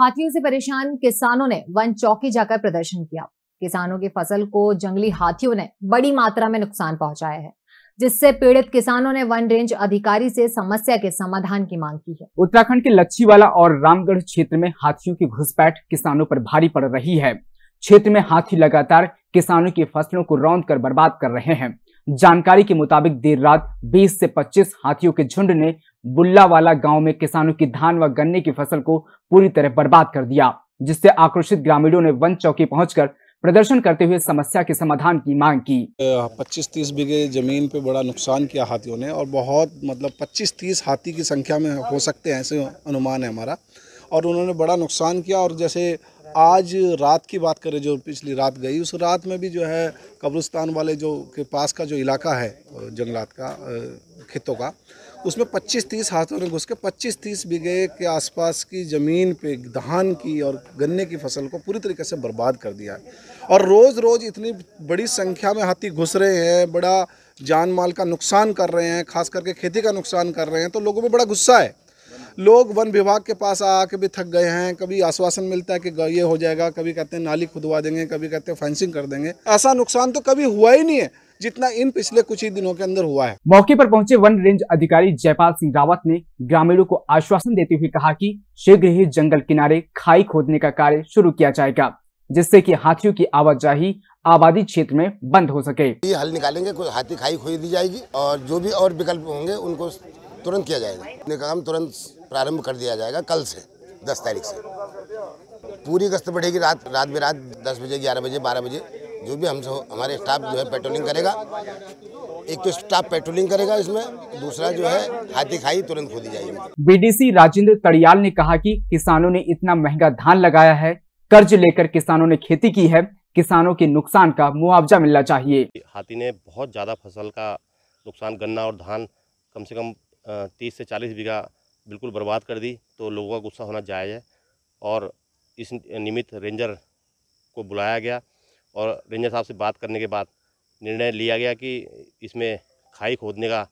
हाथियों से परेशान किसानों ने वन चौकी जाकर प्रदर्शन किया किसानों की फसल को जंगली हाथियों ने बड़ी मात्रा में नुकसान पहुंचाया है जिससे पीड़ित किसानों ने वन रेंज अधिकारी से समस्या के समाधान की मांग की है उत्तराखंड के लच्छीवाला और रामगढ़ क्षेत्र में हाथियों की घुसपैठ किसानों पर भारी पड़ रही है क्षेत्र में हाथी लगातार किसानों की फसलों को रौंद कर बर्बाद कर रहे हैं जानकारी के मुताबिक देर रात 20 से 25 हाथियों के झुंड ने बुल्लावाला गांव में किसानों की धान व गन्ने की फसल को पूरी तरह बर्बाद कर दिया जिससे आक्रोशित ग्रामीणों ने वन चौकी पहुंचकर प्रदर्शन करते हुए समस्या के समाधान की मांग की 25-30 बीघे जमीन पे बड़ा नुकसान किया हाथियों ने और बहुत मतलब 25-30 हाथी की संख्या में हो सकते हैं ऐसे अनुमान है हमारा और उन्होंने बड़ा नुकसान किया और जैसे आज रात की बात करें जो पिछली रात गई उस रात में भी जो है कब्रिस्तान वाले जो के पास का जो इलाका है जंगलात का खेतों का उसमें 25-30 हाथों ने घुस के पच्चीस तीस बीघे के आसपास की ज़मीन पे धान की और गन्ने की फसल को पूरी तरीके से बर्बाद कर दिया है और रोज़ रोज़ इतनी बड़ी संख्या में हाथी घुस रहे हैं बड़ा जान माल का नुकसान कर रहे हैं खास करके खेती का नुकसान कर रहे हैं तो लोगों में बड़ा गुस्सा है लोग वन विभाग के पास आके भी थक गए हैं कभी आश्वासन मिलता है कि ये हो जाएगा कभी कहते हैं नाली खुदवा देंगे कभी कहते हैं फेंसिंग कर देंगे ऐसा नुकसान तो कभी हुआ ही नहीं है जितना इन पिछले कुछ ही दिनों के अंदर हुआ है मौके पर पहुंचे वन रेंज अधिकारी जयपाल सिंह रावत ने ग्रामीणों को आश्वासन देते हुए कहा कि शीघ्र ही जंगल किनारे खाई खोदने का कार्य शुरू किया जाएगा जिससे कि हाथियों की आवाजाही आबादी क्षेत्र में बंद हो सके ये हल निकालेंगे कोई हाथी खाई खोई दी जाएगी और जो भी और विकल्प होंगे उनको तुरंत किया जाएगा काम तुरंत प्रारंभ कर दिया जाएगा कल से दस तारीख से पूरी गश्त बढ़ेगी रात रात भी रात दस बजे ग्यारह बजे बारह बजे जो भी हम हमारे स्टाफ जो है पेट्रोलिंग करेगा एक तो स्टाफ पेट्रोलिंग करेगा इसमें दूसरा जो है हाथी खाई तुरंत खोदी जाएगी बीडीसी राजेंद्र तड़ियाल ने कहा कि किसानों ने इतना महंगा धान लगाया है कर्ज लेकर किसानों ने खेती की है किसानों के नुकसान का मुआवजा मिलना चाहिए हाथी ने बहुत ज़्यादा फसल का नुकसान गन्ना और धान कम से कम तीस से चालीस बीघा बिल्कुल बर्बाद कर दी तो लोगों का गुस्सा होना जायज़ है और इस निमित्त रेंजर को बुलाया गया और रेंजर साहब से बात करने के बाद निर्णय लिया गया कि इसमें खाई खोदने का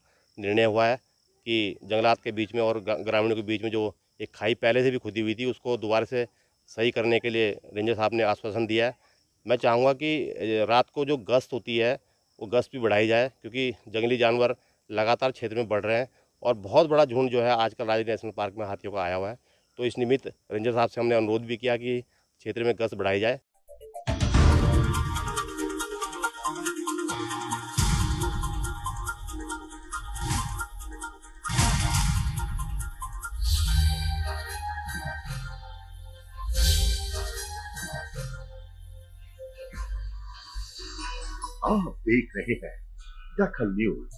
निर्णय हुआ है कि जंगलात के बीच में और ग्रामीणों के बीच में जो एक खाई पहले से भी खुदी हुई थी उसको दोबारा से सही करने के लिए रेंजर साहब ने आश्वासन दिया है मैं चाहूँगा कि रात को जो गश्त होती है वो गश्त भी बढ़ाई जाए क्योंकि जंगली जानवर लगातार क्षेत्र में बढ़ रहे हैं और बहुत बड़ा झुंड जो है आजकल राजी नेशनल पार्क में हाथियों का आया हुआ है तो इस निमित्त रेंजर साहब से हमने अनुरोध भी किया कि क्षेत्र में गश्त बढ़ाई जाए आप देख रहे हैं दखल न्यूज